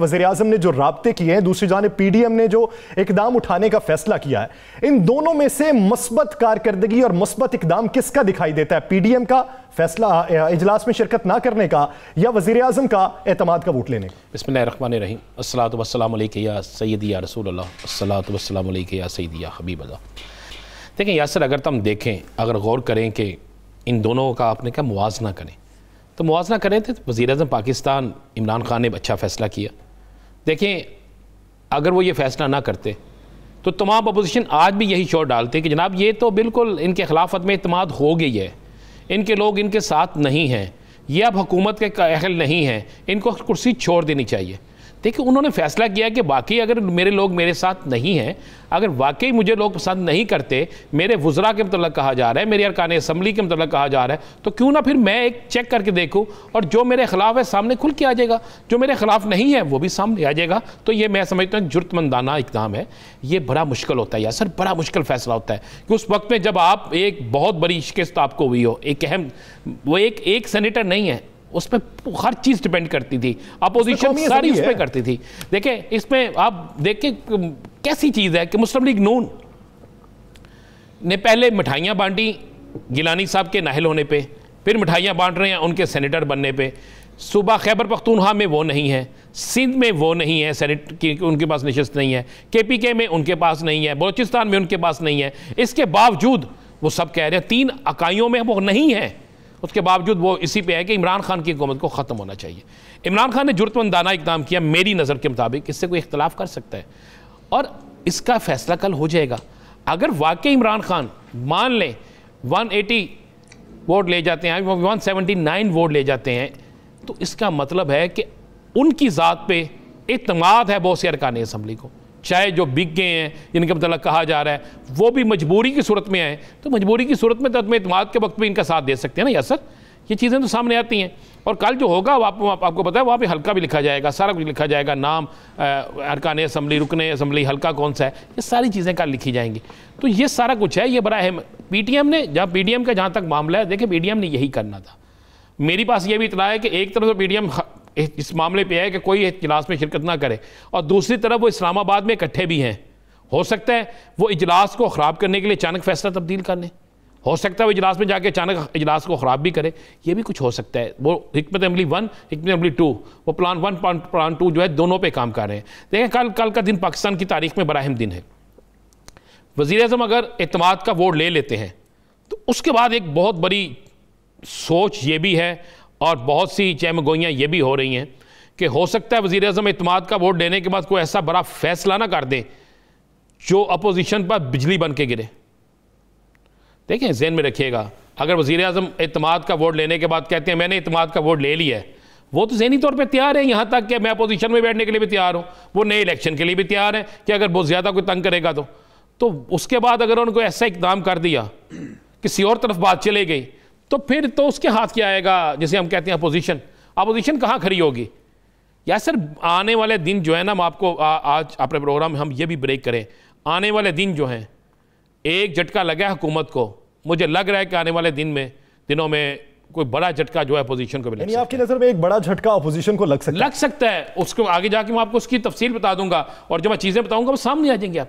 वजी अजम ने जो रबते किए हैं दूसरी जाने एम ने जो इकदाम उठाने का फैसला किया है इन दोनों में से मस्बत कारकर्दगी और मस्बत इकदाम किसका दिखाई देता है पीडीएम का फैसला इजलास में शिरकत ना करने का या वजीर अजम का एतमाद का वोट लेने का इसमें रहमान रही असलात वसलम सैद या रसूल असलात वसलम सैद या हबीब देखें यासर अगर तम तो देखें अगर गौर करें कि इन दोनों का आपने क्या मुजना करें तो मुजना करें तो वज़ी अजम पाकिस्तान इमरान खान ने अच्छा फ़ैसला किया देखें अगर वो ये फैसला ना करते तो तमाम अपोजिशन आज भी यही शोर डालते कि जनाब ये तो बिल्कुल इनके खिलाफत में अतमाद हो गई है इनके लोग इनके साथ नहीं हैं ये अब हुकूमत के अहल नहीं हैं इनको कुर्सी छोड़ देनी चाहिए देखिए उन्होंने फैसला किया कि वाकई अगर मेरे लोग मेरे साथ नहीं हैं अगर वाकई मुझे लोग पसंद नहीं करते मेरे वज्रा के मतलब कहा जा रहा है मेरे अरकान असम्बली के मतलब कहा जा रहा है तो क्यों ना फिर मैं एक चेक करके देखूँ और जो मेरे ख़िलाफ़ है सामने खुल के आ जाएगा जो मेरे ख़िलाफ़ नहीं है वो भी सामने आ जाएगा तो ये मैं समझता हूँ जुर्तमंदाना इकदाम है ये बड़ा मुश्किल होता है या सर बड़ा मुश्किल फ़ैसला होता है कि उस वक्त में जब आप एक बहुत बड़ी शिकस्त आपको हुई हो एक अहम वो एक एक सेनेटर नहीं है उस पर हर चीज डिपेंड करती थी अपोजिशन सारी उस पर करती थी देखें इसमें आप देखें कैसी चीज़ है कि मुस्लिम लीग नून ने पहले मिठाइयाँ बांटी गिलानी साहब के नाहल होने पे फिर मिठाइयाँ बांट रहे हैं उनके सेनेटर बनने पे सुबह खैबर पख्तूनहा में वो नहीं है सिंध में वो नहीं है सेनेट की उनके पास नशस्त नहीं है के पी के में उनके पास नहीं है बलोचिस्तान में उनके पास नहीं है इसके बावजूद वो सब कह रहे हैं तीन अकाइयों में वो नहीं है उसके बावजूद वो इसी पे है कि इमरान खान की हुकूमत को ख़त्म होना चाहिए इमरान खान ने जुरतमंदाना इकदाम किया मेरी नज़र के मुताबिक इससे कोई इख्तलाफ कर सकता है और इसका फ़ैसला कल हो जाएगा अगर वाकई इमरान खान मान लें वन एटी वोट ले जाते हैं वन सेवेंटी नाइन वोट ले जाते हैं तो इसका मतलब है कि उनकी ज़ात पर अतमाद है बहुत से अरकान असम्बली को चाहे जो बिक गए हैं जिनका मतलब कहा जा रहा है वो भी मजबूरी की सूरत में आए तो मजबूरी की सूरत में तो अदम इतमाद के वक्त भी इनका साथ दे सकते हैं ना यासर ये चीज़ें तो सामने आती हैं और कल जो होगा आप, आप, आपको पता है वहाँ पे हल्का भी लिखा जाएगा सारा कुछ लिखा जाएगा नाम अरकान असम्बली रुकने असम्बली हल्का कौन सा है ये सारी चीज़ें कल लिखी जाएंगी तो ये सारा कुछ है ये बड़ा टी एम ने जहाँ एम का जहाँ तक मामला है देखिए एम ने यही करना था मेरी पास ये भी इतला है कि एक तरफ से तो एम इस मामले पे है कि कोई इजलास में शिरकत ना करे और दूसरी तरफ वो इस्लामाबाद में इकट्ठे भी हैं हो सकता है वो इजलास को ख़राब करने के लिए अचानक फैसला तब्दील कर लें हो सकता है वो इजलास में जाके अचानक इजलास को ख़राब भी करे ये भी कुछ हो सकता है वो हमत अमली वन हमत अमली टू वो plan one plan plan two जो है दोनों पर काम कर रहे हैं देखें कल कल का दिन पाकिस्तान की तारीख में बराहम दिन है वज़ी अजम अगर अतमाद का वोट ले लेते हैं तो उसके बाद एक बहुत बड़ी सोच ये भी है और बहुत सी चैमगोइयाँ ये भी हो रही हैं कि हो सकता है वजीर अजम इतमाद का वोट देने के बाद कोई ऐसा बड़ा फैसला ना कर दे जो अपोजिशन पर बिजली बन के गिरे देखें जहन में रखिएगा अगर वजीर अजम अतमाद का वोट लेने के बाद कहते हैं मैंने इतमाद का वोट ले लिया है वो तो जहनी तौर पर तैयार है यहाँ तक कि मैं अपोजिशन में बैठने के लिए भी तैयार हूँ वो नए इलेक्शन के लिए भी तैयार है कि अगर बहुत ज़्यादा कोई तंग करेगा तो तो उसके बाद अगर उनको ऐसा इकदाम कर दिया किसी और तरफ बात चले गई तो फिर तो उसके हाथ क्या आएगा जैसे हम कहते हैं अपोजिशन अपोजिशन कहाँ खड़ी होगी या सर आने वाले दिन जो है ना हम आपको आ, आज अपने प्रोग्राम में हम ये भी ब्रेक करें आने वाले दिन जो हैं एक झटका लगा है हुकूमत को मुझे लग रहा है कि आने वाले दिन में दिनों में कोई बड़ा झटका जो है अपोजिशन को भी लग आपकी नज़र में एक बड़ा झटका अपोजिशन को लग सकता है लग सकता है उसको आगे जाके मैं आपको उसकी तफसील बता दूंगा और जब मैं चीज़ें बताऊंगा वो सामने आ जाएंगे आप